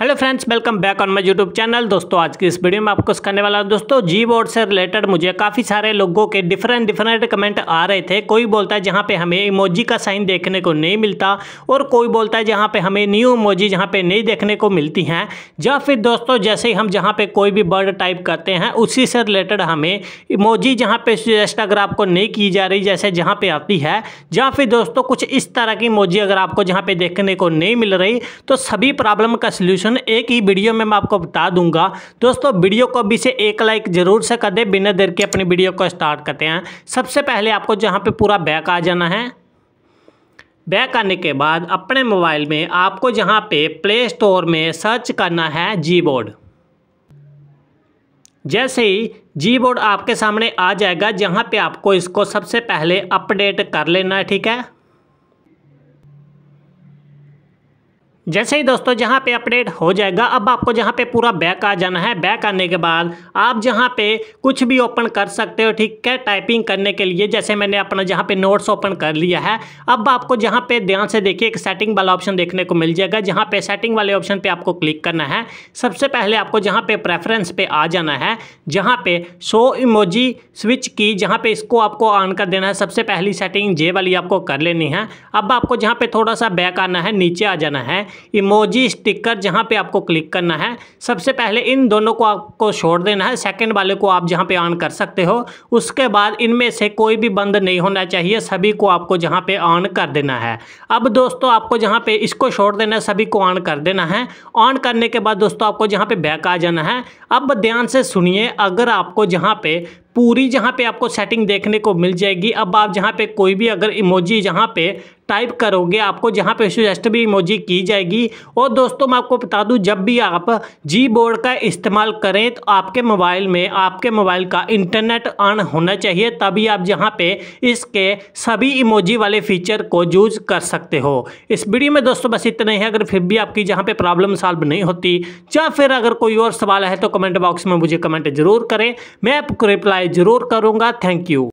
hello friends welcome back on my YouTube channel दोस्तों आज की इस वीडियो में आपको करने वाला हूँ दोस्तों जी बोर्ड से रिलेटेड मुझे काफ़ी सारे लोगों के डिफरेंट डिफरेंट कमेंट आ रहे थे कोई बोलता है जहाँ पे हमें इमोजी का साइन देखने को नहीं मिलता और कोई बोलता है जहाँ पे हमें न्यू इमोजी जहाँ पर नहीं देखने को मिलती हैं या फिर दोस्तों जैसे ही हम जहाँ पर कोई भी वर्ड टाइप करते हैं उसी से रिलेटेड हमें इमोजी जहाँ पर सजेस्ट अगर आपको नहीं की जा रही जैसे जहाँ पर आती है या फिर दोस्तों कुछ इस तरह की इमोजी अगर आपको जहाँ पर देखने को नहीं मिल रही तो सभी प्रॉब्लम का सोल्यूशन क्वेश्चन एक ही वीडियो में मैं आपको बता दूंगा दोस्तों वीडियो को भी से एक लाइक जरूर से कर दे बिना देर के अपनी वीडियो को स्टार्ट करते हैं सबसे पहले आपको जहाँ पे पूरा बैक आ जाना है बैक आने के बाद अपने मोबाइल में आपको जहाँ पे प्ले स्टोर में सर्च करना है जी बोर्ड जैसे ही जी बोर्ड आपके सामने आ जाएगा जहाँ पे आपको इसको सबसे पहले अपडेट कर लेना है ठीक है जैसे ही दोस्तों जहाँ पे अपडेट हो जाएगा अब आपको जहाँ पे पूरा बैक आ जाना है बैक आने के बाद आप जहाँ पे कुछ भी ओपन कर सकते हो ठीक है टाइपिंग करने के लिए जैसे मैंने अपना जहाँ पे नोट्स ओपन कर लिया है अब आपको जहाँ पे ध्यान से देखिए एक सेटिंग वाला ऑप्शन देखने को मिल जाएगा जहाँ पे सेटिंग वाले ऑप्शन पर आपको क्लिक करना है सबसे पहले आपको जहाँ पे प्रेफरेंस पे आ जाना है जहाँ पे शो इमोजी स्विच की जहाँ पे इसको आपको ऑन कर देना है सबसे पहली सेटिंग जे वाली आपको कर लेनी है अब आपको जहाँ पे थोड़ा सा बैक आना है नीचे आ जाना है इमोजी स्टिकर जहाँ पे आपको क्लिक करना है सबसे पहले इन दोनों को आपको छोड़ देना है सेकंड वाले को आप जहाँ पे ऑन कर सकते हो उसके बाद इनमें से कोई भी बंद नहीं होना चाहिए सभी को आपको जहाँ पे ऑन कर देना है अब दोस्तों आपको जहाँ पे इसको छोड़ देना है सभी को ऑन कर देना है ऑन करने के बाद दोस्तों आपको जहाँ पे बैक आ जाना है अब ध्यान से सुनिए अगर आपको जहाँ पे पूरी जहाँ पे आपको सेटिंग देखने को मिल जाएगी अब आप जहाँ पे कोई भी अगर इमोजी जहाँ पे टाइप करोगे आपको जहाँ पे सुजेस्ट भी इमोजी की जाएगी और दोस्तों मैं आपको बता दूँ जब भी आप जी बोर्ड का इस्तेमाल करें तो आपके मोबाइल में आपके मोबाइल का इंटरनेट ऑन होना चाहिए तभी आप जहाँ पे इसके सभी इमोजी वाले फीचर को यूज कर सकते हो इस वीडियो में दोस्तों बस इतना ही है अगर फिर भी आपकी जहाँ पर प्रॉब्लम सॉल्व नहीं होती या फिर अगर कोई और सवाल है तो कमेंट बॉक्स में मुझे कमेंट जरूर करें मैं आपको रिप्लाई जरूर करूँगा थैंक यू